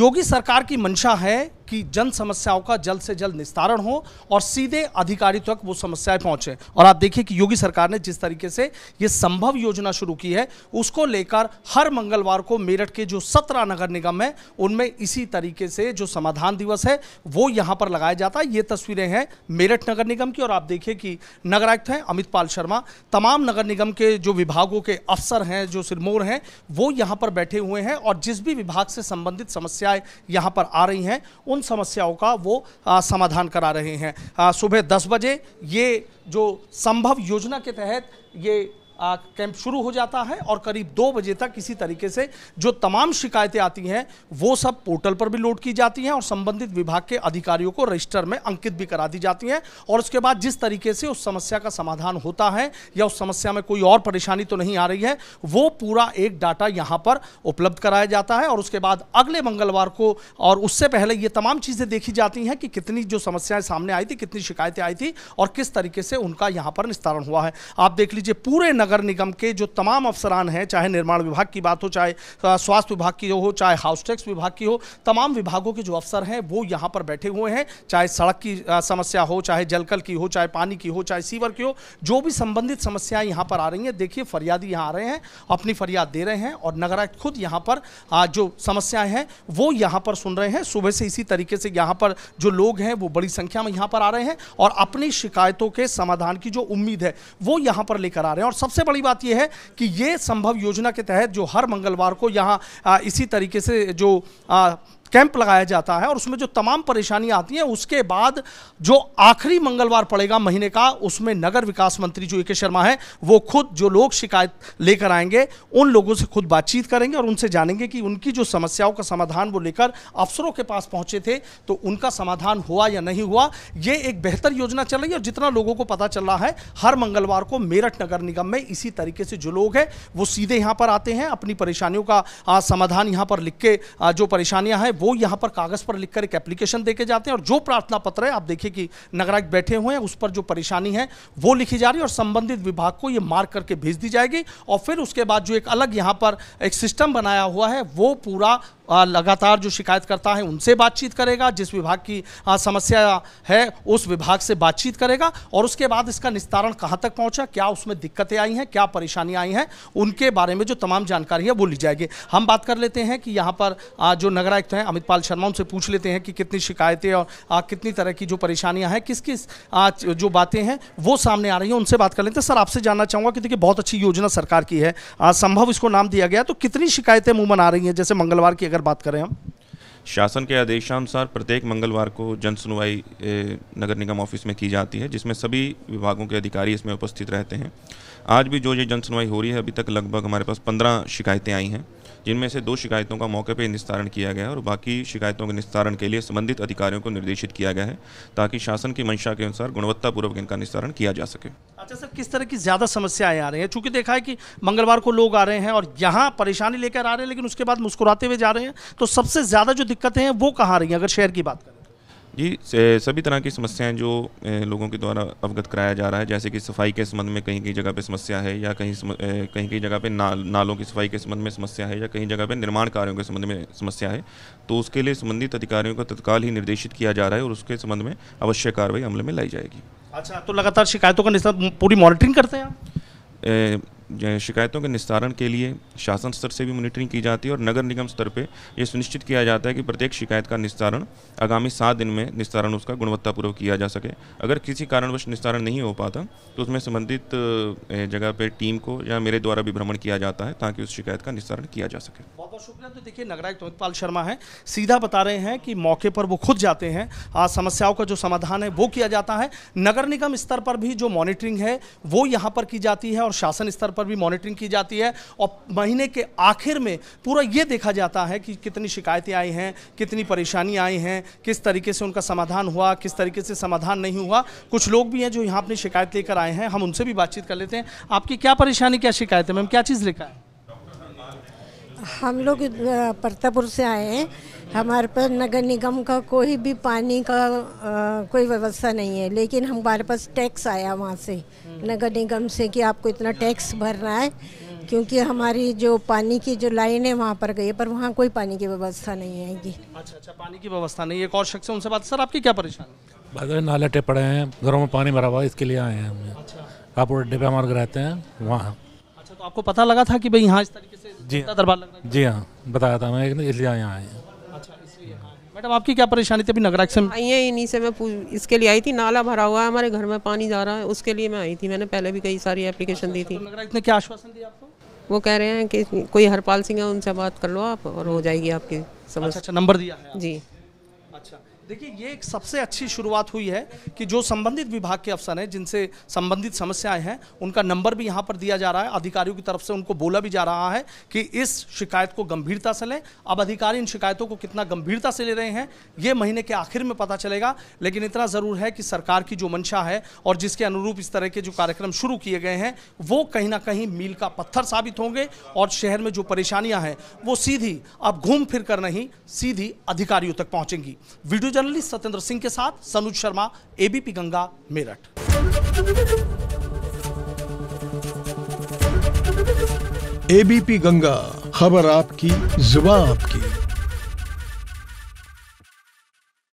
योगी सरकार की मंशा है कि जन समस्याओं का जल्द से जल्द निस्तारण हो और सीधे अधिकारी तक वो समस्याएं पहुंचे और आप देखिए कि योगी सरकार ने जिस तरीके से ये संभव योजना शुरू की है उसको लेकर हर मंगलवार को मेरठ के जो सत्रह नगर निगम है उनमें इसी तरीके से जो समाधान दिवस है वो यहाँ पर लगाया जाता है ये तस्वीरें हैं मेरठ नगर निगम की और आप देखिए कि नगरायुक्त हैं अमित पाल शर्मा तमाम नगर निगम के जो विभागों के अफसर हैं जो सिरमौर हैं वो यहाँ पर बैठे हुए हैं और जिस भी विभाग से संबंधित समस्याएं यहाँ पर आ रही हैं उन समस्याओं का वो आ, समाधान करा रहे हैं सुबह दस बजे ये जो संभव योजना के तहत ये कैंप शुरू हो जाता है और करीब दो बजे तक किसी तरीके से जो तमाम शिकायतें आती हैं वो सब पोर्टल पर भी लोड की जाती हैं और संबंधित विभाग के अधिकारियों को रजिस्टर में अंकित भी करा दी जाती हैं और उसके बाद जिस तरीके से उस समस्या का समाधान होता है या उस समस्या में कोई और परेशानी तो नहीं आ रही है वो पूरा एक डाटा यहाँ पर उपलब्ध कराया जाता है और उसके बाद अगले मंगलवार को और उससे पहले ये तमाम चीज़ें देखी जाती हैं कि कितनी जो समस्याएं सामने आई थी कितनी शिकायतें आई थी और किस तरीके से उनका यहाँ पर निस्तारण हुआ है आप देख लीजिए पूरे नगर निगम के जो तमाम अफसरान हैं चाहे निर्माण विभाग की बात हो चाहे स्वास्थ्य विभाग की हो चाहे हाउस टैक्स विभाग की हो तमाम विभागों के जो अफसर हैं वो यहाँ पर बैठे हुए हैं चाहे सड़क की समस्या हो चाहे जलकल की हो चाहे पानी की हो चाहे सीवर की हो जो भी संबंधित समस्याएं यहाँ पर आ रही हैं देखिए फरियादी यहाँ आ रहे हैं अपनी फरियाद दे रहे हैं और नगर खुद यहाँ पर जो समस्याएं हैं वो यहाँ पर सुन रहे हैं सुबह से इसी तरीके से यहाँ पर जो लोग हैं वो बड़ी संख्या में यहाँ पर आ रहे हैं और अपनी शिकायतों के समाधान की जो उम्मीद है वो यहाँ पर लेकर आ रहे हैं और सब सबसे बड़ी बात यह है कि ये संभव योजना के तहत जो हर मंगलवार को यहाँ इसी तरीके से जो कैंप लगाया जाता है और उसमें जो तमाम परेशानियां आती हैं उसके बाद जो आखिरी मंगलवार पड़ेगा महीने का उसमें नगर विकास मंत्री जो ए के शर्मा है वो खुद जो लोग शिकायत लेकर आएंगे उन लोगों से खुद बातचीत करेंगे और उनसे जानेंगे कि उनकी जो समस्याओं का समाधान वो लेकर अफसरों के पास पहुंचे थे तो उनका समाधान हुआ या नहीं हुआ ये एक बेहतर योजना चल रही है और जितना लोगों को पता चल रहा है हर मंगलवार को मेरठ नगर निगम में इसी तरीके से जो लोग हैं वो सीधे यहाँ पर आते हैं अपनी परेशानियों का समाधान यहाँ पर लिख के जो परेशानियाँ हैं वो यहाँ पर कागज़ पर लिखकर एक एप्लीकेशन दे के जाते हैं और जो प्रार्थना पत्र है आप देखिए कि नगरायुक्त बैठे हुए हैं उस पर जो परेशानी है वो लिखी जा रही है और संबंधित विभाग को ये मार्क करके भेज दी जाएगी और फिर उसके बाद जो एक अलग यहाँ पर एक सिस्टम बनाया हुआ है वो पूरा लगातार जो शिकायत करता है उनसे बातचीत करेगा जिस विभाग की समस्या है उस विभाग से बातचीत करेगा और उसके बाद इसका निस्तारण कहाँ तक पहुँचा क्या उसमें दिक्कतें आई हैं क्या परेशानियाँ आई हैं उनके बारे में जो तमाम जानकारी है वो ली जाएगी हम बात कर लेते हैं कि यहाँ पर जो नगरायुक्त हैं अमित पाल शर्मा उनसे पूछ लेते हैं कि कितनी शिकायतें और कितनी तरह की जो परेशानियाँ हैं किस किस जो बातें हैं वो सामने आ रही हैं उनसे बात कर लेते हैं सर आपसे जानना चाहूँगा कि देखिए बहुत अच्छी योजना सरकार की है संभव इसको नाम दिया गया तो कितनी शिकायतें मूमन आ रही हैं जैसे मंगलवार की अगर बात करें हम शासन के आदेशानुसार प्रत्येक मंगलवार को जन सुनवाई नगर निगम ऑफिस में की जाती है जिसमें सभी विभागों के अधिकारी इसमें उपस्थित रहते हैं आज भी जो ये जन सुनवाई हो रही है अभी तक लगभग हमारे पास पंद्रह शिकायतें आई हैं जिनमें से दो शिकायतों का मौके पर निस्तारण किया गया है और बाकी शिकायतों के निस्तारण के लिए संबंधित अधिकारियों को निर्देशित किया गया है ताकि शासन की मंशा के अनुसार गुणवत्तापूर्वक इनका निस्तारण किया जा सके अच्छा सर किस तरह की ज़्यादा समस्याएं आ रही हैं चूंकि देखा है कि मंगलवार को लोग आ रहे हैं और यहाँ परेशानी लेकर आ रहे हैं लेकिन उसके बाद मुस्कुराते हुए जा रहे हैं तो सबसे ज़्यादा जो दिक्कतें हैं वो कहाँ रही हैं अगर शहर की बात करें जी सभी तरह की समस्याएं जो लोगों के द्वारा अवगत कराया जा रहा है जैसे कि सफाई के संबंध में कहीं कहीं जगह पे समस्या है या कहीं कहीं कहीं जगह पे ना, नालों की सफाई के संबंध में समस्या है या कहीं जगह पे निर्माण कार्यों के संबंध में समस्या है तो उसके लिए संबंधित अधिकारियों को तत्काल ही निर्देशित किया जा रहा है और उसके संबंध में अवश्य कार्रवाई अमल में लाई जाएगी अच्छा तो लगातार शिकायतों का निस्तार पूरी मॉनिटरिंग करते हैं आप शिकायतों के निस्तारण के लिए शासन स्तर से भी मॉनिटरिंग की जाती है और नगर निगम स्तर पर यह सुनिश्चित किया जाता है कि प्रत्येक शिकायत का निस्तारण आगामी सात दिन में निस्तारण उसका गुणवत्तापूर्वक किया जा सके अगर किसी कारणवश निस्तारण नहीं हो पाता तो उसमें संबंधित जगह पर टीम को या मेरे द्वारा भी भ्रमण किया जाता है ताकि उस शिकायत का निस्तारण किया जा सके बहुत बहुत शुक्रिया तो देखिए नगरायुक्त अमितपाल शर्मा है सीधा बता रहे हैं कि मौके पर वो खुद जाते हैं आज समस्याओं का जो समाधान है वो किया जाता है नगर निगम स्तर पर भी जो मॉनिटरिंग है वो यहाँ पर की जाती है और शासन स्तर पर पर भी मॉनिटरिंग की जाती है और महीने के आखिर में पूरा ये देखा जाता है कि कितनी शिकायतें आई हैं कितनी परेशानी आई हैं किस तरीके से उनका समाधान हुआ किस तरीके से समाधान नहीं हुआ कुछ लोग भी हैं जो यहाँ अपनी शिकायत लेकर आए हैं हम उनसे भी बातचीत कर लेते हैं आपकी क्या परेशानी क्या शिकायत है मैम क्या चीज़ लेकर आए हम लोग परतापुर से आए हैं हमारे पास नगर निगम का कोई भी पानी का आ, कोई व्यवस्था नहीं है लेकिन हमारे पास टैक्स आया वहाँ से हम्म। नगर निगम से कि आपको इतना टैक्स भरना है क्योंकि हमारी जो पानी की जो लाइन है वहाँ पर गई है पर वहाँ कोई पानी की व्यवस्था नहीं आएगी अच्छा अच्छा पानी की व्यवस्था नहीं एक और शख्स उनसे बात सर आपकी क्या परेशानी नाले नाले पड़े हैं घरों में पानी भरा हुआ इसके लिए आए हैं हम अच्छा। आप अड्डे पे हमारे रहते हैं वहाँ अच्छा तो आपको पता लगा था कि भाई यहाँ इस तरीके से जी दरबार जी हाँ बताया था मैं इसलिए यहाँ आए हैं मैडम आपकी क्या परेशानी थी अभी नगराज से आई है इन्हीं से मैं इसके लिए आई थी नाला भरा हुआ है हमारे घर में पानी जा रहा है उसके लिए मैं आई थी मैंने पहले भी कई सारी एप्लीकेशन अच्छा, दी अच्छा, थी तो ने क्या आश्वासन दिया आपको वो कह रहे हैं कि कोई हरपाल सिंह है उनसे बात कर लो आप और हो जाएगी आपकी समस्या अच्छा, अच्छा नंबर दिया है जी अच्छा देखिए ये एक सबसे अच्छी शुरुआत हुई है कि जो संबंधित विभाग के अफसर हैं जिनसे संबंधित समस्याएं हैं उनका नंबर भी यहाँ पर दिया जा रहा है अधिकारियों की तरफ से उनको बोला भी जा रहा है कि इस शिकायत को गंभीरता से लें अब अधिकारी इन शिकायतों को कितना गंभीरता से ले रहे हैं ये महीने के आखिर में पता चलेगा लेकिन इतना ज़रूर है कि सरकार की जो मंशा है और जिसके अनुरूप इस तरह के जो कार्यक्रम शुरू किए गए हैं वो कहीं ना कहीं मील का पत्थर साबित होंगे और शहर में जो परेशानियाँ हैं वो सीधी अब घूम फिर कर नहीं सीधी अधिकारियों तक पहुँचेंगी video news journalist Satyendra Singh के साथ सनुज शर्मा एबीपी गंगा मेरठ एबीपी गंगा खबर आपकी जुबा आपकी